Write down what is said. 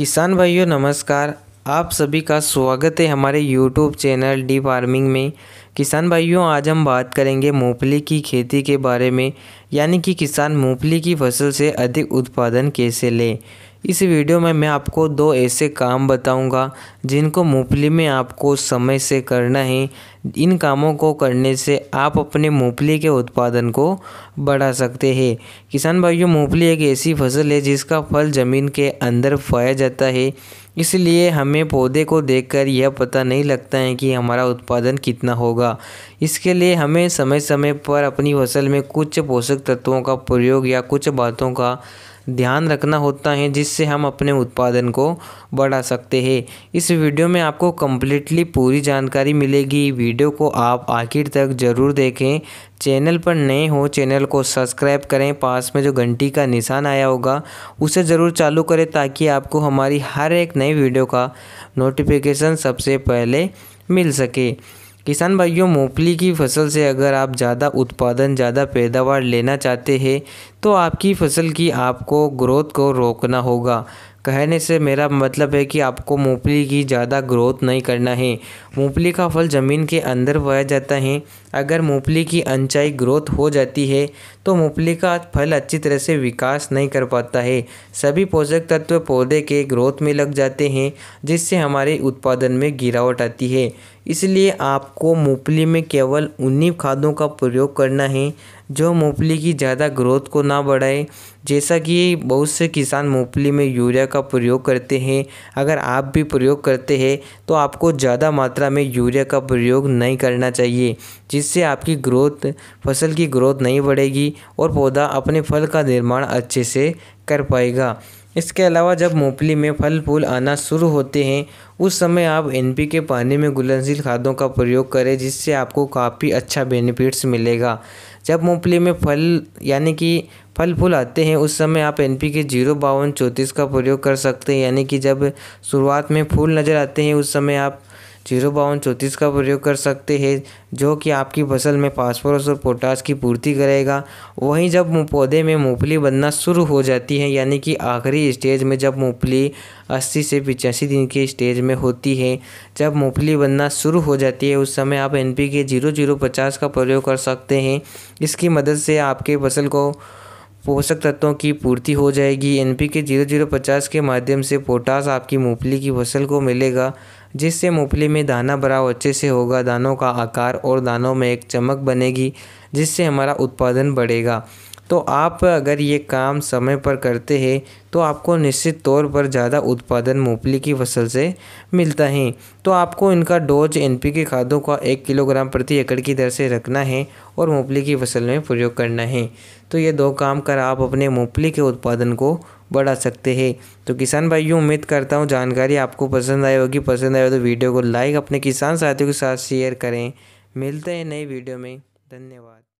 किसान भाइयों नमस्कार आप सभी का स्वागत है हमारे YouTube चैनल डी फार्मिंग में किसान भाइयों आज हम बात करेंगे मूंगफली की खेती के बारे में यानी कि किसान मूंगफली की फसल से अधिक उत्पादन कैसे लें इस वीडियो में मैं आपको दो ऐसे काम बताऊंगा जिनको मूँगफली में आपको समय से करना है इन कामों को करने से आप अपने मूँगफली के उत्पादन को बढ़ा सकते हैं किसान भाइयों मूँगफली एक ऐसी फसल है जिसका फल ज़मीन के अंदर फाया जाता है इसलिए हमें पौधे को देखकर यह पता नहीं लगता है कि हमारा उत्पादन कितना होगा इसके लिए हमें समय समय पर अपनी फसल में कुछ पोषक तत्वों का प्रयोग या कुछ बातों का ध्यान रखना होता है जिससे हम अपने उत्पादन को बढ़ा सकते हैं इस वीडियो में आपको कम्प्लीटली पूरी जानकारी मिलेगी वीडियो को आप आखिर तक ज़रूर देखें चैनल पर नए हो चैनल को सब्सक्राइब करें पास में जो घंटी का निशान आया होगा उसे ज़रूर चालू करें ताकि आपको हमारी हर एक नई वीडियो का नोटिफिकेशन सबसे पहले मिल सके किसान भाइयों मूंगफली की फसल से अगर आप ज़्यादा उत्पादन ज़्यादा पैदावार लेना चाहते हैं तो आपकी फसल की आपको ग्रोथ को रोकना होगा कहने से मेरा मतलब है कि आपको मूंगफली की ज़्यादा ग्रोथ नहीं करना है मूंगफली का फल ज़मीन के अंदर बोया जाता है अगर मूंगफली की अनचाई ग्रोथ हो जाती है तो मूंगफली का फल अच्छी तरह से विकास नहीं कर पाता है सभी पोषक तत्व पौधे के ग्रोथ में लग जाते हैं जिससे हमारे उत्पादन में गिरावट आती है इसलिए आपको मूंगफली में केवल उन्हीं खादों का प्रयोग करना है जो मूंगफली की ज़्यादा ग्रोथ को ना बढ़ाए जैसा कि बहुत से किसान मूंगफली में यूरिया का प्रयोग करते हैं अगर आप भी प्रयोग करते हैं तो आपको ज़्यादा मात्रा में यूरिया का प्रयोग नहीं करना चाहिए जिस जिससे आपकी ग्रोथ फसल की ग्रोथ नहीं बढ़ेगी और पौधा अपने फल का निर्माण अच्छे से कर पाएगा इसके अलावा जब मूंगफली में फल फूल आना शुरू होते हैं उस समय आप एन पी के पानी में घुलनशील खादों का प्रयोग करें जिससे आपको काफ़ी अच्छा बेनिफिट्स मिलेगा जब मूंगफली में फल यानी कि फल फूल आते हैं उस समय आप एन पी के जीरो बावन चौंतीस का प्रयोग कर सकते हैं यानी कि जब शुरुआत में फूल नज़र आते हैं उस समय आप जीरो बावन चौंतीस का प्रयोग कर सकते हैं जो कि आपकी फसल में फास्फोरस और पोटास की पूर्ति करेगा वहीं जब पौधे में मूंगफली बनना शुरू हो जाती है यानी कि आखिरी स्टेज में जब मूंगफली 80 से पिचासी दिन के स्टेज में होती है जब मूंगफली बनना शुरू हो जाती है उस समय आप N P K zero zero पचास का प्रयोग कर सकते हैं इसकी मदद से आपके फसल को पोषक तत्वों की पूर्ति हो जाएगी N P K zero zero पचास के माध्यम से पोटास आपकी मूंगफली की फसल को मिलेगा जिससे मूंगफली में दाना भराव अच्छे से होगा दानों का आकार और दानों में एक चमक बनेगी जिससे हमारा उत्पादन बढ़ेगा तो आप अगर ये काम समय पर करते हैं तो आपको निश्चित तौर पर ज़्यादा उत्पादन मूंगफली की फसल से मिलता है तो आपको इनका डोज एनपीके खादों का एक किलोग्राम प्रति एकड़ की दर से रखना है और मूंगफली की फसल में प्रयोग करना है तो ये दो काम कर आप अपने मूंगफली के उत्पादन को बढ़ा सकते हैं तो किसान भाइयों उम्मीद करता हूँ जानकारी आपको पसंद आई होगी पसंद आए हो तो वीडियो को लाइक अपने किसान साथियों के साथ शेयर करें मिलते हैं नई वीडियो में धन्यवाद